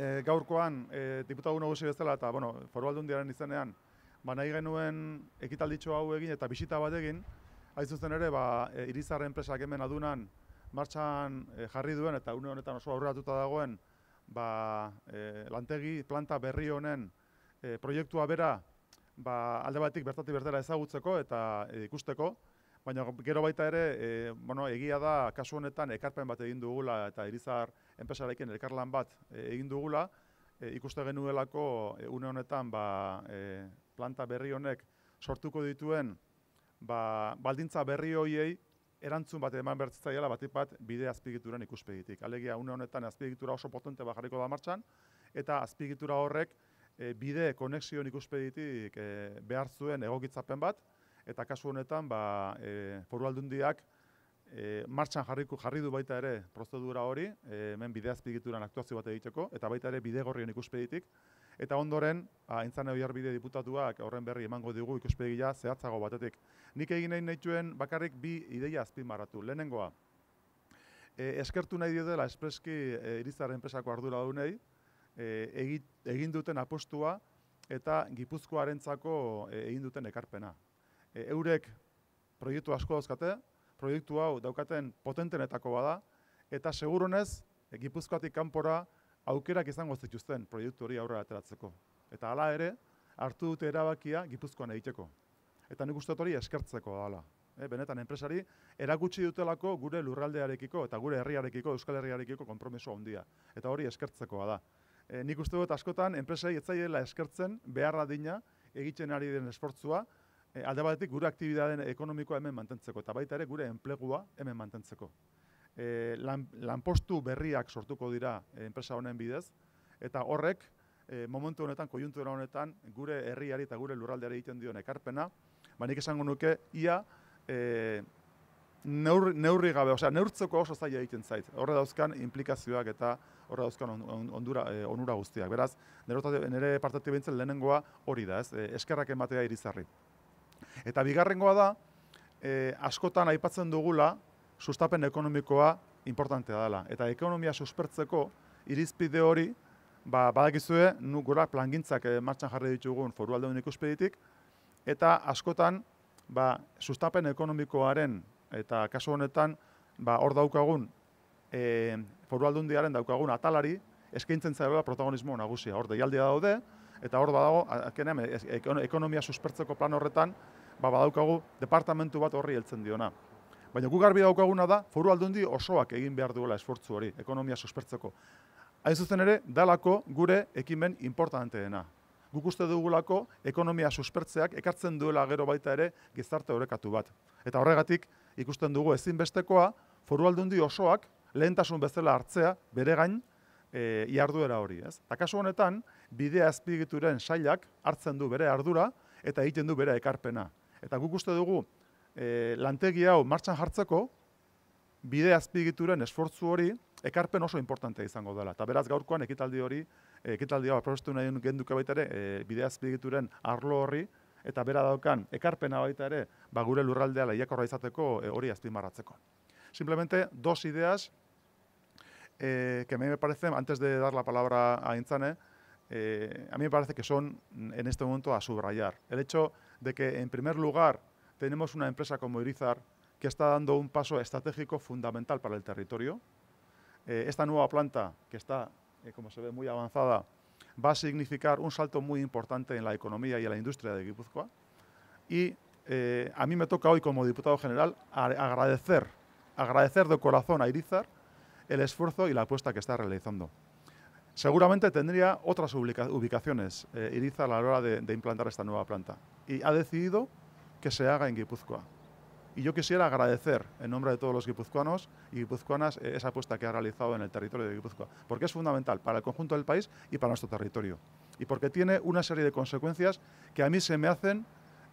E, gaurkoan, e, diputatu nagusi bezala eta, bueno, foru aldundiaren izenean, ba nahi genuen ekitalditxo hau egin eta bisita bat egin, hain zuzen ere, ba, e, eh, irizarren enpresak hemen adunan martxan jarri duen eta une honetan oso aurratuta dagoen, ba, e, lantegi planta berri honen e, proiektua bera ba, alde batik bertati bertera ezagutzeko eta ikusteko, baina gero baita ere, bueno, egia da kasu honetan ekarpen bat egin dugula eta irizar, enpresarekin elkarlan bat e, egin dugula, e, ikuste genuelako e, une honetan ba, e, planta berri honek sortuko dituen ba, baldintza berri hoiei erantzun bat eman bertzaiala bat ipat bide azpigituren ikuspegitik. Alegia une honetan azpigitura oso potente jarriko da martxan, eta azpigitura horrek bide konexion ikuspegitik e, behar zuen egokitzapen bat, eta kasu honetan ba, foru aldundiak e, martxan jarriku, jarri du baita ere prozedura hori, e, hemen bideazpigituran aktuazio bat egiteko, eta baita ere gorrien ikuspeditik, eta ondoren, entzan egi bide diputatuak horren berri emango dugu ikuspegia zehatzago batetik. Nik egin nahi nahituen bakarrik bi ideia azpimarratu, lehenengoa. E, eskertu nahi dio dela espreski e, irizar enpresako ardura dunei, e, egit, egin duten apostua eta gipuzkoarentzako e, egin duten ekarpena. E, eurek proiektu asko dauzkate, proiektu hau daukaten potentenetako bada, eta segurunez, Gipuzkoatik kanpora aukerak izango zituzten proiektu hori aurrera ateratzeko. Eta hala ere, hartu dute erabakia Gipuzkoan egiteko. Eta nik uste hori eskertzeko dala. E, eh, benetan, enpresari erakutsi dutelako gure lurraldearekiko eta gure herriarekiko, euskal herriarekiko konpromiso handia. Eta hori eskertzeko da. E, nik uste dut askotan, enpresari etzaiela eskertzen beharra dina egiten ari den esportzua, e, alde batetik gure aktibidadeen ekonomikoa hemen mantentzeko, eta baita ere gure enplegua hemen mantentzeko. E, lanpostu berriak sortuko dira eh, enpresa honen bidez, eta horrek, momentu honetan, kojuntura honetan, gure herriari eta gure lurraldeari egiten dion ekarpena, banik esango nuke, ia, e, neurri, gabe, osea, neurtzeko oso zaila egiten zait, horre dauzkan implikazioak eta horre dauzkan on, ondura, onura guztiak. Beraz, nire partatik bintzen lehenengoa hori da, ez, eskerrak ematea irizarri. Eta bigarrengoa da, e, askotan aipatzen dugula, sustapen ekonomikoa importantea dela. Eta ekonomia suspertzeko, irizpide hori, ba, badakizue, nuk plangintzak e, martxan jarri ditugun foru aldeun ikuspeditik, eta askotan, ba, sustapen ekonomikoaren, eta kasu honetan, ba, hor daukagun, e, foru aldeun daukagun atalari, eskaintzen zaiola protagonismo nagusia. Hor, deialdea daude, eta hor badago, akenean, ekonomia suspertzeko plan horretan, ba, badaukagu departamentu bat horri heltzen diona. Baina gu garbi daukaguna da, foru aldundi osoak egin behar duela esfortzu hori, ekonomia suspertzeko. Hain zuzen ere, dalako gure ekimen importanteena. Guk uste dugulako, ekonomia suspertzeak ekartzen duela gero baita ere gizarte horrekatu bat. Eta horregatik, ikusten dugu ezinbestekoa, foru aldundi osoak lehentasun bezala hartzea bere gain e, eh, jarduera hori. Ez? Eta kasu honetan, bidea azpigituren sailak hartzen du bere ardura eta egiten du bere ekarpena. Eta guk uste dugu e, lantegi hau martxan jartzeko bidea azpigituren esfortzu hori ekarpen oso importantea izango dela. Eta beraz gaurkoan ekitaldi hori, ekitaldia hau aprobestu nahi gen baita ere eh, bidea azpigituren arlo horri eta bera daukan ekarpena baita ere ba, gure lurraldea lehiak izateko e, hori azpimarratzeko. Simplemente, dos ideas eh, que me parecen, antes de dar la palabra a Intzane, Eh, a mí me parece que son mm, en este momento a subrayar. El hecho de que, en primer lugar, tenemos una empresa como Irizar que está dando un paso estratégico fundamental para el territorio. Eh, esta nueva planta, que está, eh, como se ve, muy avanzada, va a significar un salto muy importante en la economía y en la industria de Guipúzcoa. Y a mí me toca hoy, como diputado general, agradecer, agradecer de corazón a Irizar el esfuerzo y la apuesta que está realizando. Seguramente tendría otras ubicaciones eh, Iriza a la hora de, implantar esta nueva planta. Y ha decidido que se haga en Guipúzcoa. Y yo quisiera agradecer en nombre de todos los guipuzcoanos y guipuzcoanas eh, esa apuesta que ha realizado en el territorio de Guipúzcoa, porque es fundamental para el conjunto del país y para nuestro territorio. Y porque tiene una serie de consecuencias que a mí se me, hacen,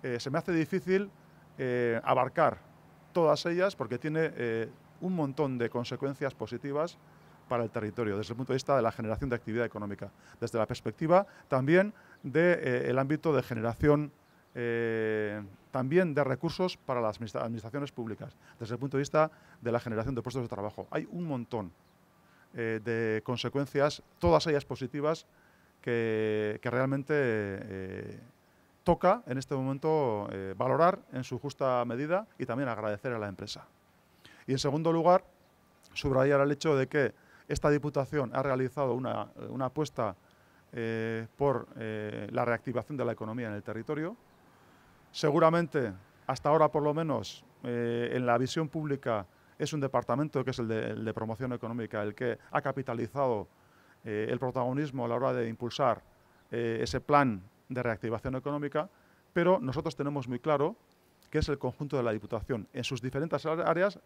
eh, se me hace difícil abarcar todas ellas, porque tiene un montón de consecuencias positivas para el territorio, desde el punto de vista de la generación de actividad económica, desde la perspectiva también del de, eh, el ámbito de generación eh, también de recursos para las administraciones públicas, desde el punto de vista de la generación de puestos de trabajo. Hay un montón eh, de consecuencias, todas ellas positivas, que realmente toca en este momento valorar en su justa medida y también agradecer a la empresa. Y en segundo lugar, subrayar el hecho de que esta Diputación ha realizado una, eh, apuesta eh, por eh, la reactivación de la economía en el territorio. Seguramente, hasta ahora por lo menos, en la visión pública es un departamento que es el de promoción económica el que ha capitalizado el protagonismo a la hora de impulsar ese plan de reactivación económica, pero nosotros tenemos muy claro que es el conjunto de la Diputación, en sus diferentes áreas,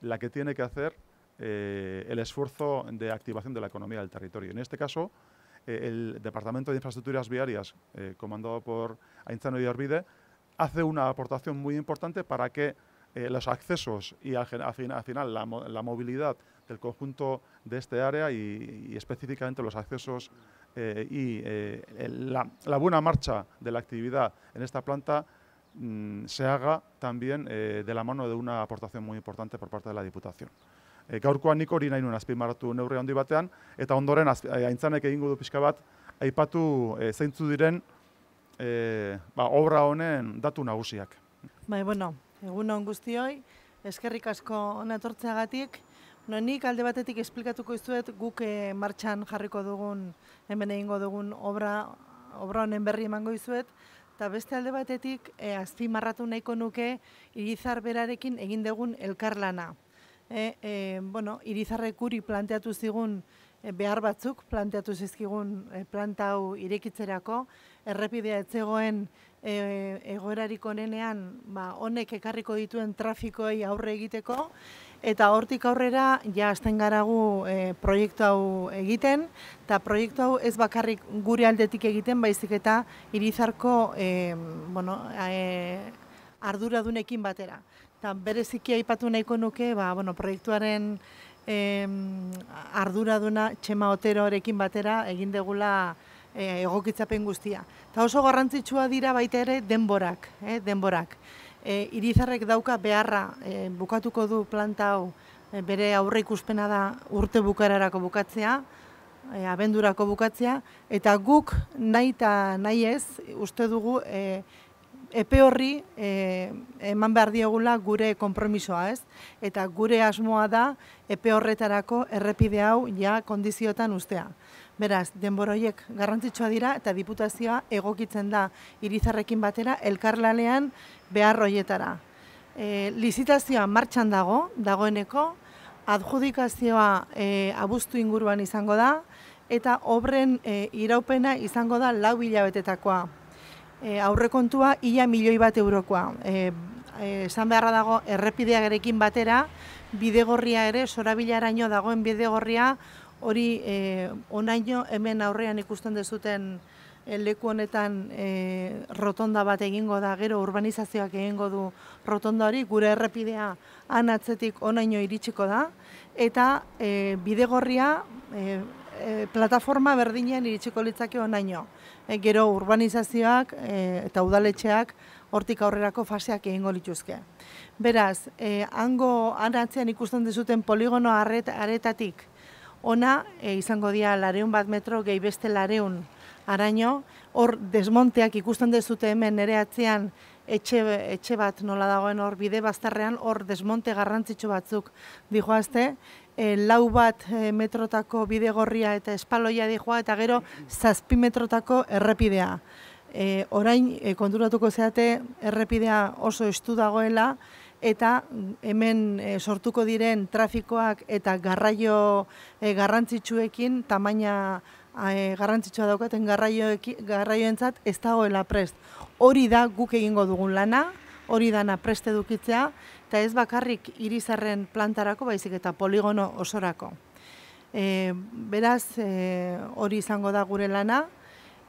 la que tiene que hacer eh, el esfuerzo de activación de la economía del territorio. En este caso, eh, el Departamento de Infraestructuras Viarias, eh, comandado por Ainzano y Orbide, hace una aportación muy importante para que los accesos y al, final la, movilidad del conjunto de este área y, específicamente los accesos y la, buena marcha de la actividad en esta planta mm, se haga también de la mano de una aportación muy importante por parte de la Diputación. E, gaurkoan nik hori nahi nuen azpimarratu neurri handi batean, eta ondoren azp, eh, aintzanek egingo du pixka bat, aipatu e, eh, zeintzu diren eh, ba, obra honen datu nagusiak. Bai, bueno, egun hon guztioi, eskerrik asko onatortzeagatik, No, nik alde batetik esplikatuko izuet guk martxan jarriko dugun, hemen egingo dugun obra, obra honen berri emango izuet, eta beste alde batetik e, azpimarratu nahiko nuke igizar berarekin egin dugun elkarlana e, e, bueno, irizarrekuri planteatu zigun e, behar batzuk, planteatu zizkigun e, planta hau irekitzerako, errepidea etzegoen e, egoerarik onenean, ba, honek ekarriko dituen trafikoei aurre egiteko, eta hortik aurrera, ja, azten gu e, proiektu hau egiten, eta proiektu hau ez bakarrik gure aldetik egiten, baizik eta irizarko, e, bueno, e, arduradunekin batera. Eta bereziki aipatu nahiko nuke, ba, bueno, proiektuaren em, arduraduna Txema Oterorekin batera egin degula e, egokitzapen guztia. Eta oso garrantzitsua dira baita ere denborak, eh, denborak. E, irizarrek dauka beharra e, bukatuko du planta hau e, bere aurre ikuspena da urte bukararako bukatzea, e, abendurako bukatzea, eta guk nahi eta nahi ez uste dugu e, epe horri eh, eman behar diogula gure konpromisoa ez. Eta gure asmoa da epe horretarako errepide hau ja kondiziotan ustea. Beraz, denboroiek garrantzitsua dira eta diputazioa egokitzen da irizarrekin batera elkarlalean behar horietara. E, Lizitazioa martxan dago, dagoeneko, adjudikazioa e, abuztu inguruan izango da, eta obren iraupena izango da lau bilabetetakoa e, aurrekontua ia milioi bat eurokoa. E, e, esan e, beharra dago errepideagarekin batera, bidegorria ere, sorabilaraino dagoen bidegorria, hori e, onaino hemen aurrean ikusten dezuten e, leku honetan e, rotonda bat egingo da, gero urbanizazioak egingo du rotonda hori, gure errepidea han atzetik onaino iritsiko da, eta e, bidegorria e, e, plataforma berdinean iritsiko litzake onaino. E, gero urbanizazioak e, eta udaletxeak hortik aurrerako faseak egingo lituzke. Beraz, e, hango ikusten dezuten poligono arret, aretatik ona e, izango dia lareun bat metro gehi beste lareun araino, hor desmonteak ikusten dezute hemen ere atzean etxe, etxe bat nola dagoen hor bide bazterrean hor desmonte garrantzitsu batzuk dijoazte, e, lau bat e, metrotako bide gorria eta espaloia dijoa eta gero zazpi metrotako errepidea. E, orain e, konturatuko zeate errepidea oso estu dagoela eta hemen e, sortuko diren trafikoak eta garraio e, garrantzitsuekin tamaina e, garrantzitsua daukaten garraioentzat ez dagoela prest. hori da guk egingo dugun lana, hori preste dukitzea, eta ez bakarrik irizarren plantarako, baizik eta poligono osorako. E, beraz, e, hori izango da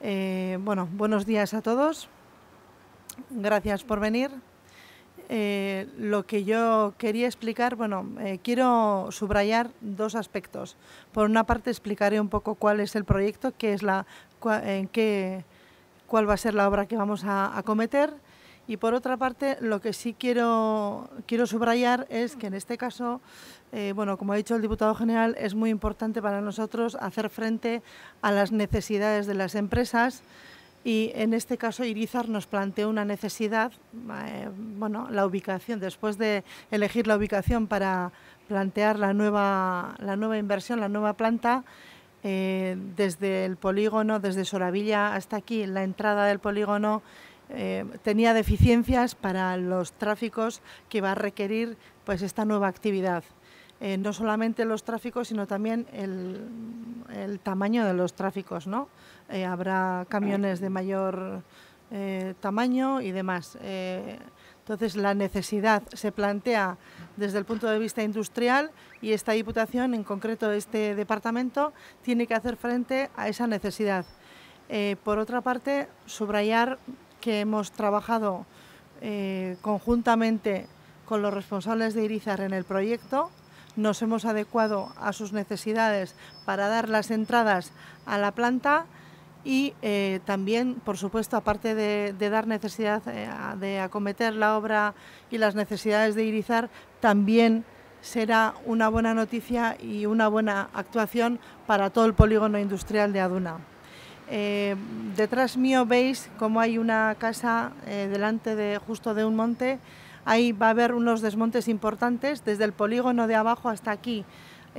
e, bueno, buenos días a todos. Gracias por venir. E, lo que yo quería explicar, bueno, eh, quiero subrayar dos aspectos. Por una parte, explicaré un poco cuál es el proyecto, qué es la, en qué cuál va a ser la obra que vamos a acometer. Y por otra parte, lo que sí quiero, quiero subrayar es que en este caso, eh, bueno, como ha dicho el diputado general, es muy importante para nosotros hacer frente a las necesidades de las empresas y en este caso Irizar nos planteó una necesidad, eh, bueno, la ubicación, después de elegir la ubicación para plantear la nueva, la nueva inversión, la nueva planta, eh, desde el polígono, desde Soravilla hasta aquí, la entrada del polígono eh, tenía deficiencias para los tráficos que va a requerir pues esta nueva actividad. Eh, no solamente los tráficos, sino también el, el tamaño de los tráficos, ¿no? habrá camiones de mayor tamaño y demás. Entonces, la necesidad se plantea desde el punto de vista industrial y esta Diputación, en concreto este departamento, tiene que hacer frente a esa necesidad. Eh, por otra parte, subrayar que hemos trabajado eh, conjuntamente con los responsables de Irizar en el proyecto, nos hemos adecuado a sus necesidades para dar las entradas a la planta y eh, también, por supuesto, aparte de, dar necesidad eh, de acometer la obra y las necesidades de Irizar, también será una buena noticia y una buena actuación para todo el polígono industrial de Aduna. Eh, detrás mío veis cómo hay una casa delante de justo de un monte. Ahí va a haber unos desmontes importantes desde el polígono de abajo hasta aquí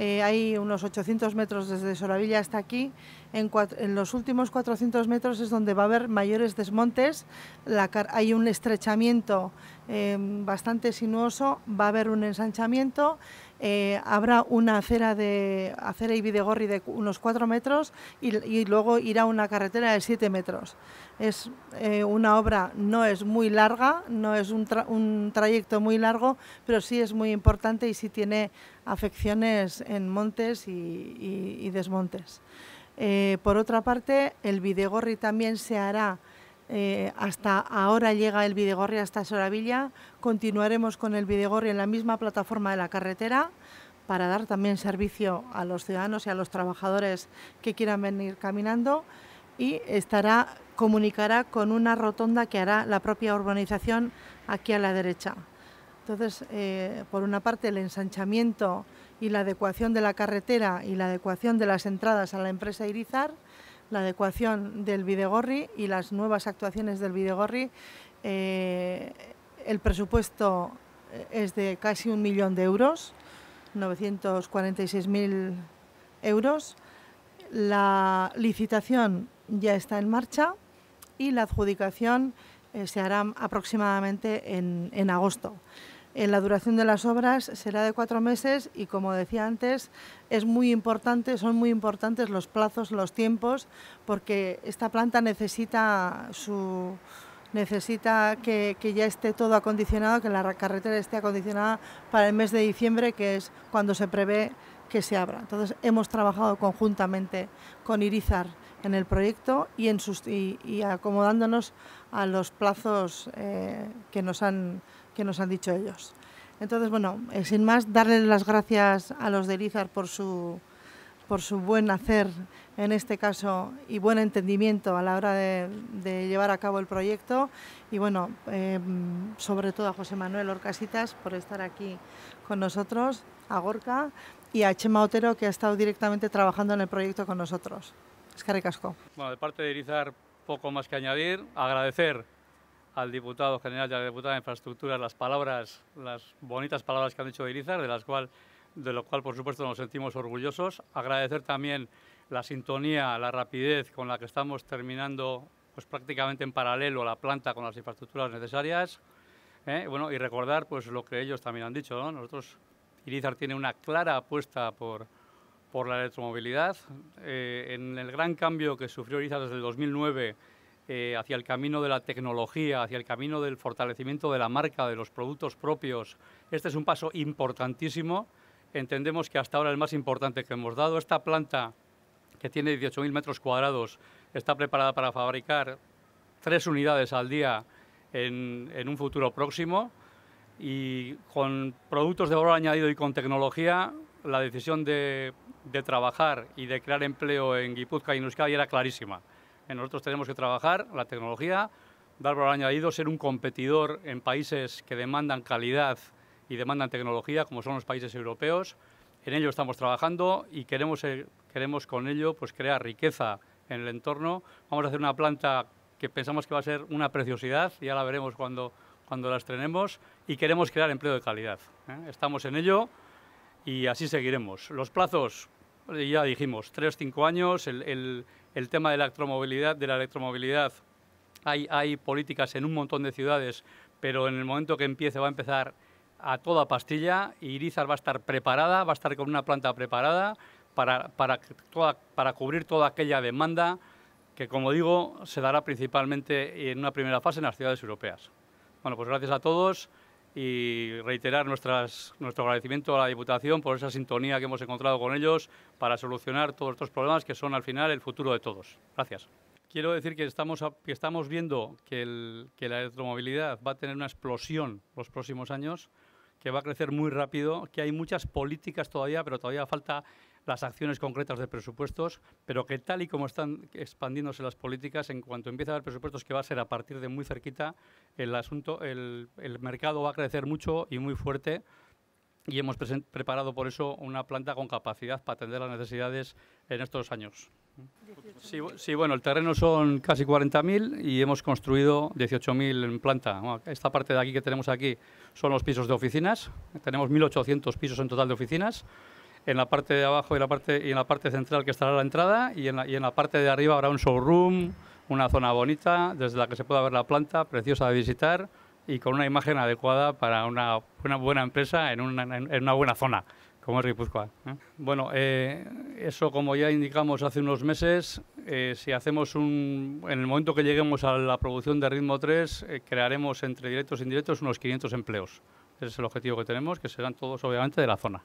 eh, hay unos 800 metros desde Soravilla hasta aquí. En, los últimos 400 metros es donde va a haber mayores desmontes. hay un estrechamiento eh, bastante sinuoso, va a haber un ensanchamiento. Eh, habrá una acera de acera y videgorri de unos 4 metros y, luego irá una carretera de 7 metros. Es eh, una obra, no es muy larga, no es un, trayecto muy largo, pero sí es muy importante y sí tiene afecciones en montes y, desmontes. Eh, por otra parte, el videgorri también se hará eh, hasta ahora llega el Videgorri hasta Soravilla. Continuaremos con el Videgorri en la misma plataforma de la carretera para dar también servicio a los ciudadanos y a los trabajadores que quieran venir caminando y estará comunicará con una rotonda que hará la propia urbanización aquí a la derecha. Entonces, eh, por una parte, el ensanchamiento y la adecuación de la carretera y la adecuación de las entradas a la empresa Irizar la adecuación del Videgorri y las nuevas actuaciones del Videgorri. Eh, el presupuesto eh, es de casi un millón de euros, 946.000 euros. La licitación ya está en marcha y la adjudicación eh, se hará aproximadamente en agosto la duración de las obras será de cuatro meses y, como decía antes, es muy importante, son muy importantes los plazos, los tiempos, porque esta planta necesita su necesita que, ya esté todo acondicionado, que la carretera esté acondicionada para el mes de diciembre, que es cuando se prevé que se abra. Entonces hemos trabajado conjuntamente con Irizar en el proyecto y acomodándonos a los plazos eh, que, nos han, que nos han dicho ellos. Entonces, bueno, eh, sin más, ...darles las gracias a los de Izar por su, por su buen hacer en este caso y buen entendimiento a la hora de, llevar a cabo el proyecto y bueno, eh, sobre todo a José Manuel Orcasitas por estar aquí con nosotros, a Gorka y a Chema Otero que ha estado directamente trabajando en el proyecto con nosotros. Es Bueno, de parte de Irizar poco más que añadir. Agradecer al diputado general y a la diputada de Infraestructuras las palabras, las bonitas palabras que han dicho de Irizar, de las cual, de lo cual, por supuesto, nos sentimos orgullosos. Agradecer también la sintonía, la rapidez con la que estamos terminando pues, prácticamente en paralelo la planta con las infraestructuras necesarias. ¿eh? Bueno, y recordar pues, lo que ellos también han dicho. Nosotros, Irizar tiene una clara apuesta por por la electromovilidad. Eh, en el gran cambio que sufrió Iza desde el 2009 eh, hacia el camino de la tecnología, hacia el camino del fortalecimiento de la marca, de los productos propios, este es un paso importantísimo. Entendemos que hasta ahora el más importante que hemos dado. Esta planta, que tiene 18.000 metros cuadrados, está preparada para fabricar tres unidades al día en, en un futuro próximo. Y con productos de valor añadido y con tecnología, la decisión de de trabajar y de crear empleo en Guipúzcoa y en era clarísima. Eh, nosotros tenemos que trabajar la tecnología, dar valor añadido, ser un competidor en países que demandan calidad y demandan tecnología, como son los países europeos. En ello estamos trabajando y queremos, eh, queremos con ello pues, crear riqueza en el entorno. Vamos a hacer una planta que pensamos que va a ser una preciosidad, ya la veremos cuando, cuando la estrenemos, y queremos crear empleo de calidad. ¿eh? Estamos en ello y así seguiremos. Los plazos, ya dijimos, o cinco años, el, tema de la electromovilidad, de la electromovilidad hay, políticas en un montón de ciudades, pero en el momento que empiece va a empezar a toda pastilla y Irizar va a estar preparada, va a estar con una planta preparada para, para, para cubrir toda aquella demanda que, como digo, se dará principalmente en una primera fase en las ciudades europeas. Bueno, pues gracias a todos y reiterar nuestras, nuestro agradecimiento a la Diputación por esa sintonía que hemos encontrado con ellos para solucionar todos estos problemas que son al final el futuro de todos. Gracias. Quiero decir que estamos, estamos viendo que, el, que la electromovilidad va a tener una explosión los próximos años, que va a crecer muy rápido, que hay muchas políticas todavía, pero todavía falta las acciones concretas de presupuestos, pero que tal y como están expandiéndose las políticas, en cuanto empiece a haber presupuestos, que va a ser a partir de muy cerquita, el asunto, el, mercado va a crecer mucho y muy fuerte y hemos preparado por eso una planta con capacidad para atender las necesidades en estos años. Sí, sí, bueno, el terreno son casi 40.000 y hemos construido 18.000 en planta. Esta parte de aquí que tenemos aquí son los pisos de oficinas. Tenemos 1.800 pisos en total de oficinas en la parte de abajo y, la parte, y en la parte central que estará la entrada y en la, parte de arriba habrá un showroom, una zona bonita desde la que se pueda ver la planta, preciosa de visitar y con una imagen adecuada para una, buena empresa en una, buena zona, como es Guipúzcoa. ¿eh? Bueno, eh, eso como ya indicamos hace unos meses, eh, si hacemos un... En el momento que lleguemos a la producción de Ritmo 3, crearemos entre directos e indirectos unos 500 empleos. Ese es el objetivo que tenemos, que serán todos obviamente de la zona.